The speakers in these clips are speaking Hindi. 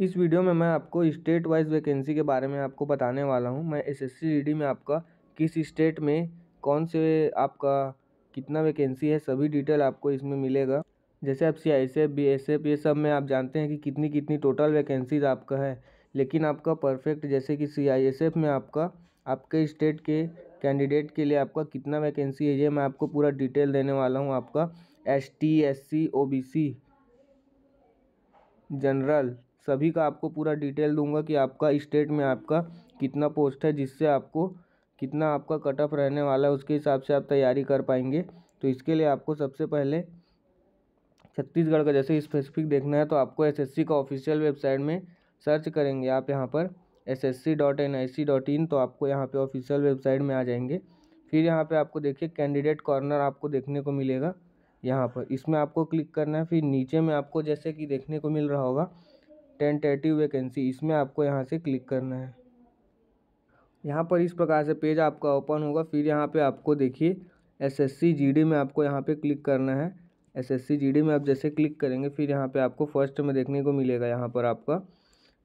इस वीडियो में मैं आपको स्टेट वाइज वैकेंसी के बारे में आपको बताने वाला हूँ मैं एसएससी डी में आपका किस स्टेट में कौन से आपका कितना वैकेंसी है सभी डिटेल आपको इसमें मिलेगा जैसे आप C I S F B S F ये सब में आप जानते हैं कि कितनी कितनी टोटल वैकेंसीज आपका है लेकिन आपका परफेक्ट जैसे कि सी आई एस एफ में आपका आपके स्टेट के कैंडिडेट के लिए आपका कितना वैकेंसी है ये मैं आपको पूरा डिटेल देने वाला हूँ आपका S T S C O B C general सभी का आपको पूरा डिटेल दूँगा कि आपका स्टेट में आपका कितना पोस्ट है जिससे आपको कितना आपका कट ऑफ रहने वाला है उसके हिसाब से आप तैयारी कर पाएंगे तो इसके लिए आपको सबसे पहले छत्तीसगढ़ का जैसे स्पेसिफिक देखना है तो आपको एस का ऑफिशियल वेबसाइट में सर्च करेंगे आप यहाँ पर S S C dot N I C dot in तो आपको यहाँ पे ऑफिशियल वेबसाइट में आ जाएंगे फिर यहाँ पे आपको देखिए कैंडिडेट कॉर्नर आपको देखने को मिलेगा यहाँ पर इसमें आपको क्लिक करना है फिर नीचे में आपको जैसे कि देखने को मिल रहा होगा टेंटेटिव वैकेंसी इसमें आपको यहाँ से क्लिक करना है यहाँ पर इस प्रकार से पेज आपका ओपन होगा फिर यहाँ पे आपको देखिए एसएससी जीडी में आपको यहाँ पे क्लिक करना है एसएससी जीडी में आप जैसे क्लिक करेंगे फिर यहाँ पे आपको फर्स्ट में देखने को मिलेगा यहाँ पर आपका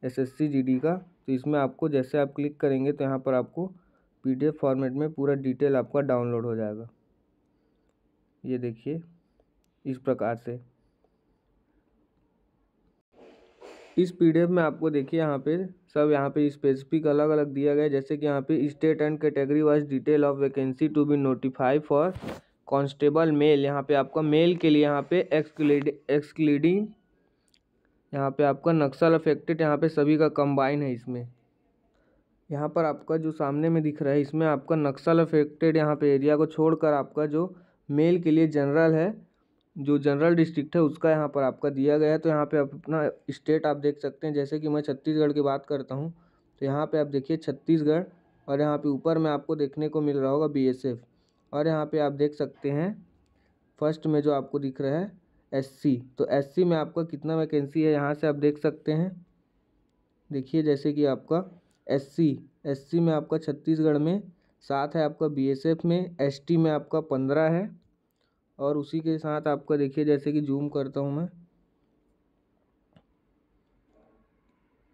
एसएससी जीडी का तो इसमें आपको जैसे आप क्लिक करेंगे तो यहाँ पर आपको पी फॉर्मेट में पूरा डिटेल आपका डाउनलोड हो जाएगा ये देखिए इस प्रकार से इस पीडीएफ में आपको देखिए यहाँ पे सब यहाँ पे स्पेसिफिक अलग अलग दिया गया जैसे कि यहाँ पे state and category wise detail of vacancy to be notify for constable male यहाँ पे आपका मेल के लिए यहाँ पे एक्सक्लूड एक्सक्लूडिंग यहाँ पे आपका नक्सल अफेक्टेड यहाँ पे सभी का कंबाइन है इसमें यहाँ पर आपका जो सामने में दिख रहा है इसमें आपका नक्सल अफेक्टेड यहाँ पे एरिया को छोड़कर आपका जो मेल के लिए जनरल है जो जनरल डिस्ट्रिक्ट है उसका यहाँ पर आपका दिया गया है तो यहाँ पे आप अपना स्टेट आप देख सकते हैं जैसे कि मैं छत्तीसगढ़ की बात करता हूँ तो यहाँ पे आप देखिए छत्तीसगढ़ और यहाँ पे ऊपर में आपको देखने को मिल रहा होगा बीएसएफ और यहाँ पे आप देख सकते हैं फर्स्ट में जो आपको दिख रहा है एस तो एस में आपका कितना वैकेंसी है यहाँ से आप देख सकते हैं देखिए जैसे कि आपका एस सी में आपका छत्तीसगढ़ में सात है आपका बी में एस में आपका पंद्रह है और उसी के साथ आपका देखिए जैसे कि जूम करता हूँ मैं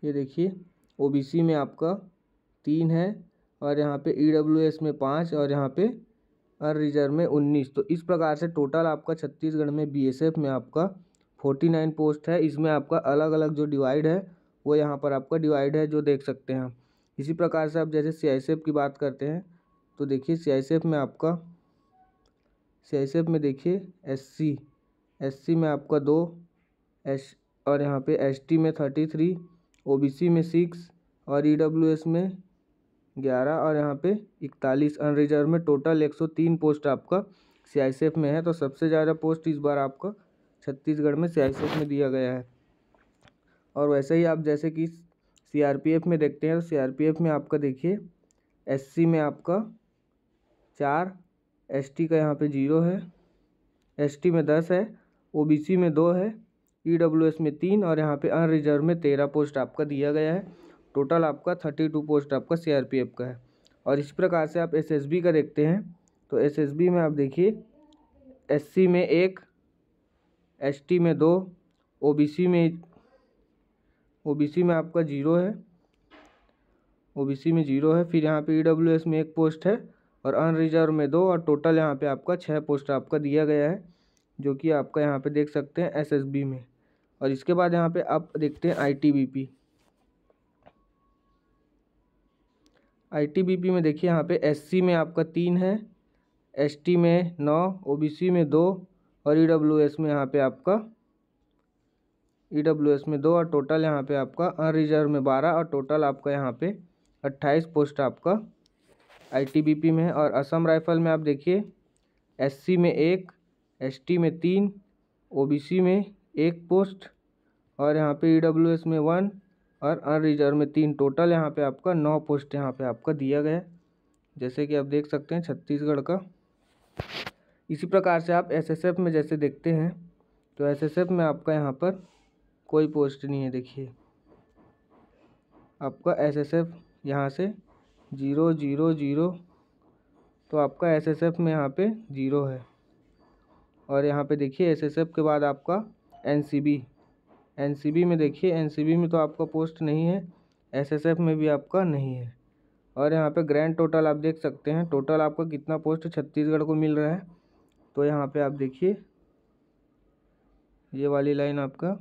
ये देखिए ओबीसी में आपका तीन है और यहाँ पे ईडब्ल्यूएस e में पाँच और यहाँ पे रिजर्व में उन्नीस तो इस प्रकार से टोटल आपका छत्तीसगढ़ में बीएसएफ में आपका फोर्टी नाइन पोस्ट है इसमें आपका अलग अलग जो डिवाइड है वो यहाँ पर आपका डिवाइड है जो देख सकते हैं इसी प्रकार से आप जैसे सी की बात करते हैं तो देखिए सी में आपका सी एफ में देखिए एस सी एस सी में आपका दो एस और यहाँ पे एस टी में thirty three O B C में सिक्स और ई डब्ल्यू एस में ग्यारह और यहाँ पे इकतालीस अनरिजर्व में टोटल एक सौ तीन पोस्ट आपका सी आई सी एफ में है तो सबसे ज़्यादा पोस्ट इस बार आपका छत्तीसगढ़ में सी आई सी एफ में दिया गया है और वैसे ही आप जैसे कि सी आर पी एफ में देखते हैं तो सी आर पी एफ में आपका देखिए एस सी में आपका चार टी का यहाँ पे जीरो है टी में दस है ओबीसी में दो है एस e में तीन और यहाँ पे अनरिजर्व में तेरह पोस्ट आपका दिया गया है टोटल आपका थर्टी टू पोस्ट आपका एफ का है और इस प्रकार से आप बी का देखते हैं तो बी में आप देखिए सी में एक टी में दो सी में सी में आपका जीरो है सी में जीरो है फिर यहाँ पे एस e में एक पोस्ट है और अनरिजर्व में दो और टोटल यहाँ पे आपका छः पोस्ट आपका दिया गया है जो कि आपका यहाँ पे देख सकते हैं एसएसबी में और इसके बाद यहाँ पे आप देखते हैं आईटीबीपी आईटीबीपी में देखिए यहाँ पे एससी में आपका तीन है एसटी में नौ ओबीसी में दो और ईडब्ल्यूएस e में यहाँ पे आपका ईडब्ल्यूएस e में दो और टोटल यहाँ पे आपका अनरिजर्व में बारह और टोटल आपका यहाँ पे अट्ठाईस पोस्ट आपका आईटीबीपी में और असम राइफल में आप देखिए एससी में एक एसटी में तीन ओबीसी में एक पोस्ट और यहाँ पे ईडब्ल्यूएस में वन और अनरिजर्व में तीन टोटल यहाँ पे आपका नौ पोस्ट यहाँ पे आपका दिया गया है जैसे कि आप देख सकते हैं छत्तीसगढ़ का इसी प्रकार से आप एसएसएफ में जैसे देखते हैं तो एसएसएफ में आपका यहाँ पर कोई पोस्ट नहीं है देखिए आपका एफ यहाँ से ज़ीरो ज़ीरो ज़ीरो तो आपका एस एस एफ में यहाँ पे ज़ीरो है और यहाँ पे देखिए एस एस एफ के बाद आपका N C B N C B में देखिए एन सी बी में तो आपका पोस्ट नहीं है एस एस एफ में भी आपका नहीं है और यहाँ पे ग्रैंड टोटल आप देख सकते हैं टोटल आपका कितना पोस्ट छत्तीसगढ़ को मिल रहा है तो यहाँ पे आप देखिए ये वाली लाइन आपका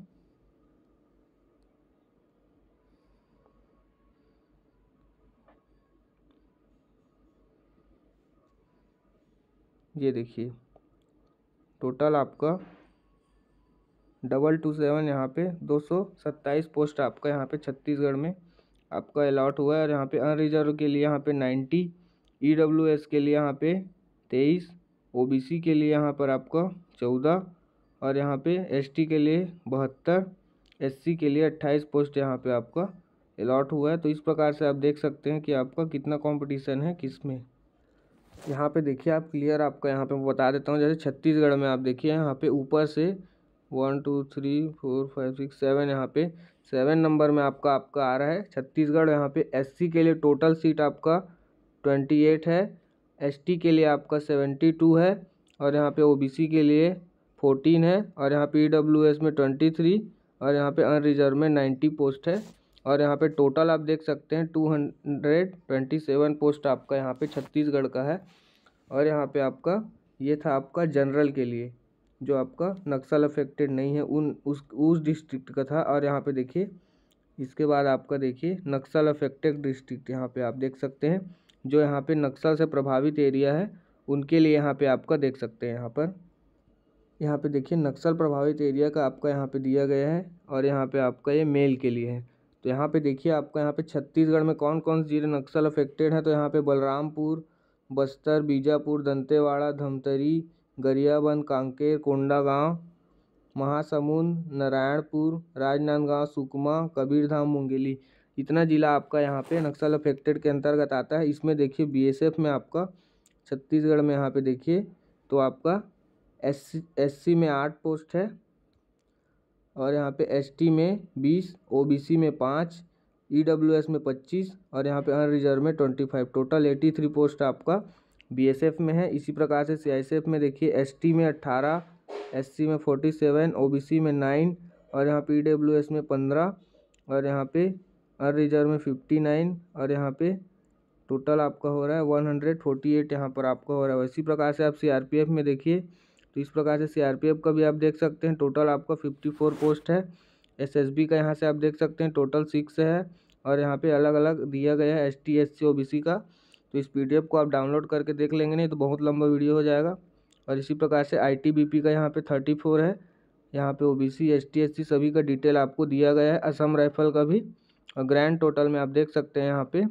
ये देखिए टोटल आपका डबल टू सेवन यहाँ पे दो सौ सत्ताईस पोस्ट आपका यहाँ पे छत्तीसगढ़ में आपका अलाट हुआ है और यहाँ पे अनरिजर्व के लिए यहाँ पे नाइन्टी ई डब्ल्यू एस के लिए यहाँ पे तेईस ओ बी सी के लिए यहाँ पर आपका चौदह और यहाँ पे एस टी के लिए बहत्तर एस सी के लिए अट्ठाईस पोस्ट यहाँ पे आपका अलाट हुआ है तो इस प्रकार से आप देख सकते हैं कि आपका कितना कॉम्पिटिशन है किस में यहाँ पे देखिए आप क्लियर आपका यहाँ पे बता देता हूँ जैसे छत्तीसगढ़ में आप देखिए यहाँ पे ऊपर से one two three four five six seven यहाँ पे सेवन नंबर में आपका आपका आ रहा है छत्तीसगढ़ यहाँ पे एससी के लिए टोटल सीट आपका ट्वेंटी एट है एसटी के लिए आपका सेवेंटी टू है और यहाँ पे ओबीसी के लिए फोर्टीन है और यहाँ पे ईडब्ल्यूएस में ट्वेंटी थ्री और यहाँ पर अनरिजर्व में नाइन्टी पोस्ट है और यहाँ पे टोटल आप देख सकते हैं two hundred twenty seven post आपका यहाँ पे छत्तीसगढ़ का है और यहाँ पे आपका ये था आपका जनरल के लिए जो आपका नक्सल अफेक्टेड नहीं है उन उस उस डिस्ट्रिक्ट का था और यहाँ पे देखिए इसके बाद आपका देखिए नक्सल अफेक्टेड डिस्ट्रिक्ट यहाँ पर आप देख सकते हैं जो यहाँ पर नक्सल से प्रभावित एरिया है उनके लिए यहाँ पर आपका देख सकते हैं यहाँ पर यहाँ पे देखिए नक्सल प्रभावित एरिया का आपका यहाँ पे दिया गया है और यहाँ पे आपका ये मेल के लिए है तो यहाँ पे देखिए आपका यहाँ पे छत्तीसगढ़ में कौन कौन से ज़िले नक्सल अफेक्टेड हैं तो यहाँ पे बलरामपुर बस्तर बीजापुर दंतेवाड़ा धमतरी गरियाबंद कांकेर कोंडागांव महासमुंद नारायणपुर राजनांदगांव सुकमा कबीरधाम मुंगेली इतना ज़िला आपका यहाँ पे नक्सल अफेक्टेड के अंतर्गत आता है इसमें देखिए बीएसएफ में आपका छत्तीसगढ़ में यहाँ पे देखिए तो आपका एस एस में आठ पोस्ट है और यहाँ पे एसटी में बीस ओबीसी में पाँच ईडब्ल्यूएस e में पच्चीस और यहाँ पे अनरिजर्व में twenty five total eighty three post आपका बीएसएफ में है इसी प्रकार से सीआईएसएफ में देखिए एसटी में अट्ठारह एससी में फोर्टी सेवन ओबीसी में नाइन और यहाँ पे ईडब्ल्यूएस e में पंद्रह और यहाँ पे अनरिजर्व में फिफ्टी नाइन और यहाँ पे टोटल आपका हो रहा है वन हंड्रेड फोर्टी एट यहाँ पर आपका हो रहा है इसी प्रकार से आप सी में देखिए तो इस प्रकार से सीआरपीएफ का भी आप देख सकते हैं टोटल आपका फिफ्टी फोर पोस्ट है एसएसबी का यहाँ से आप देख सकते हैं टोटल सिक्स है और यहाँ पे अलग अलग दिया गया है S T S C O B C का तो इस पी डी एफ को आप डाउनलोड करके देख लेंगे नहीं तो बहुत लंबा वीडियो हो जाएगा और इसी प्रकार से आई टी बी पी का यहाँ पे थर्टी फोर है यहाँ पे O B C S T S C सभी का डिटेल आपको दिया गया है असम राइफल का भी और ग्रैंड टोटल में आप देख सकते हैं यहाँ पे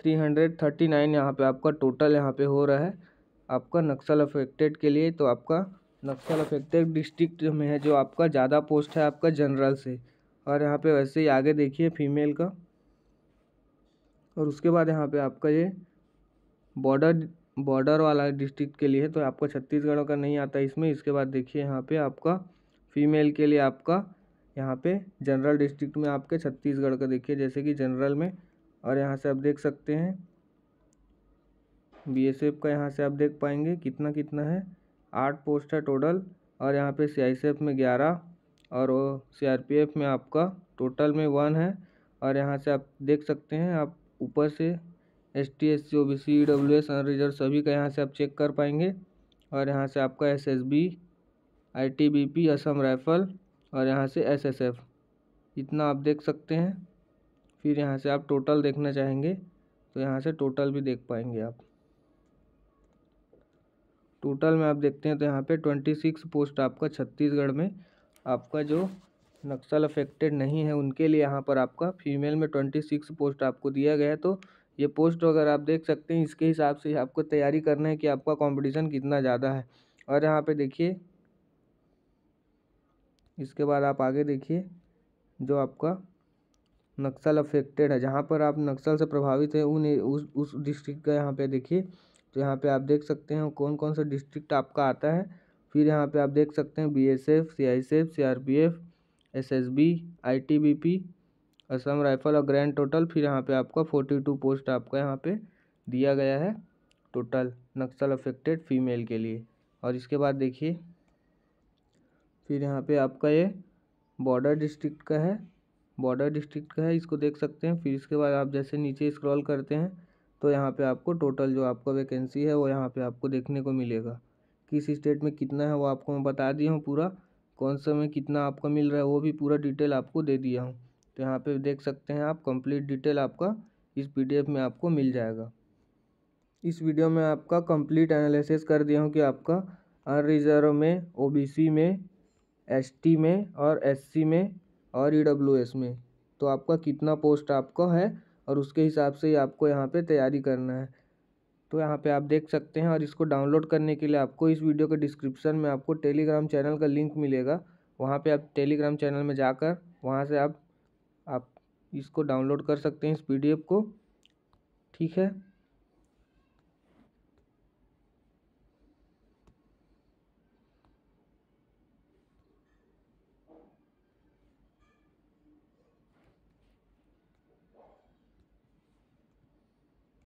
थ्री हंड्रेड थर्टी नाइन यहाँ पर आपका टोटल यहाँ पे हो रहा है आपका नक्सल अफेक्टेड के लिए तो आपका नक्सल अफेक्टेड डिस्ट्रिक्ट में है जो आपका ज़्यादा पोस्ट है आपका जनरल से और यहाँ पे वैसे ही आगे देखिए फीमेल का और उसके बाद यहाँ पे आपका ये बॉर्डर बॉर्डर वाला डिस्ट्रिक्ट के लिए है तो आपका छत्तीसगढ़ का नहीं आता इसमें इसके बाद देखिए यहाँ पर आपका फीमेल के लिए आपका यहाँ पर जनरल डिस्ट्रिक्ट में आपके छत्तीसगढ़ का देखिए जैसे कि जनरल में और यहाँ से आप देख सकते हैं बीएसएफ का यहाँ से आप देख पाएंगे कितना कितना है आठ पोस्ट है टोटल और यहाँ पे सीआईएसएफ में ग्यारह और सीआरपीएफ में आपका टोटल में वन है और यहाँ से आप देख सकते हैं आप ऊपर से S T S C O B C W S unreserve सभी का यहाँ से आप चेक कर पाएंगे और यहाँ से आपका S S B I T B P Assam rifle और यहाँ से एस एस एफ इतना आप देख सकते हैं फिर यहाँ से आप टोटल देखना चाहेंगे तो यहाँ से टोटल भी देख पाएंगे आप टोटल में आप देखते हैं तो यहाँ पे ट्वेंटी सिक्स पोस्ट आपका छत्तीसगढ़ में आपका जो नक्सल अफेक्टेड नहीं है उनके लिए यहाँ पर आपका फीमेल में ट्वेंटी सिक्स पोस्ट आपको दिया गया है तो ये पोस्ट अगर आप देख सकते हैं इसके हिसाब से आपको तैयारी करना है कि आपका कॉम्पिटिशन कितना ज़्यादा है और यहाँ पर देखिए इसके बाद आप आगे देखिए जो आपका नक्सल अफेक्टेड है जहाँ पर आप नक्सल से प्रभावित हैं उन उस उस डिस्ट्रिक्ट का यहाँ पे देखिए तो यहाँ पे आप देख सकते हैं कौन कौन सा डिस्ट्रिक्ट आपका आता है फिर यहाँ पे आप देख सकते हैं B S F C I F C R P F S S B I T B P Assam rifle और ग्रैंड टोटल फिर यहाँ पे आपका फोर्टी टू पोस्ट आपका यहाँ पे दिया गया है टोटल नक्सल अफेक्टेड फीमेल के लिए और इसके बाद देखिए फिर यहाँ पर आपका ये बॉर्डर डिस्ट्रिक्ट का है बॉर्डर डिस्ट्रिक्ट का है इसको देख सकते हैं फिर इसके बाद आप जैसे नीचे स्क्रॉल करते हैं तो यहाँ पे आपको टोटल जो आपका वैकेंसी है वो यहाँ पे आपको देखने को मिलेगा किस स्टेट में कितना है वो आपको मैं बता दिया हूँ पूरा कौन सा में कितना आपका मिल रहा है वो भी पूरा डिटेल आपको दे दिया हूँ तो यहाँ पे देख सकते हैं आप कंप्लीट डिटेल आपका इस पीडीएफ में आपको मिल जाएगा इस वीडियो में आपका कम्प्लीट एनालिसिस कर दिया हूँ कि आपका अनरिजर्व में ओ में एस में और एस में और ई e में तो आपका कितना पोस्ट आपका है और उसके हिसाब से ही आपको यहाँ पे तैयारी करना है तो यहाँ पे आप देख सकते हैं और इसको डाउनलोड करने के लिए आपको इस वीडियो के डिस्क्रिप्शन में आपको टेलीग्राम चैनल का लिंक मिलेगा वहाँ पे आप टेलीग्राम चैनल में जाकर वहाँ से आप आप इसको डाउनलोड कर सकते हैं इस पीडीएफ को ठीक है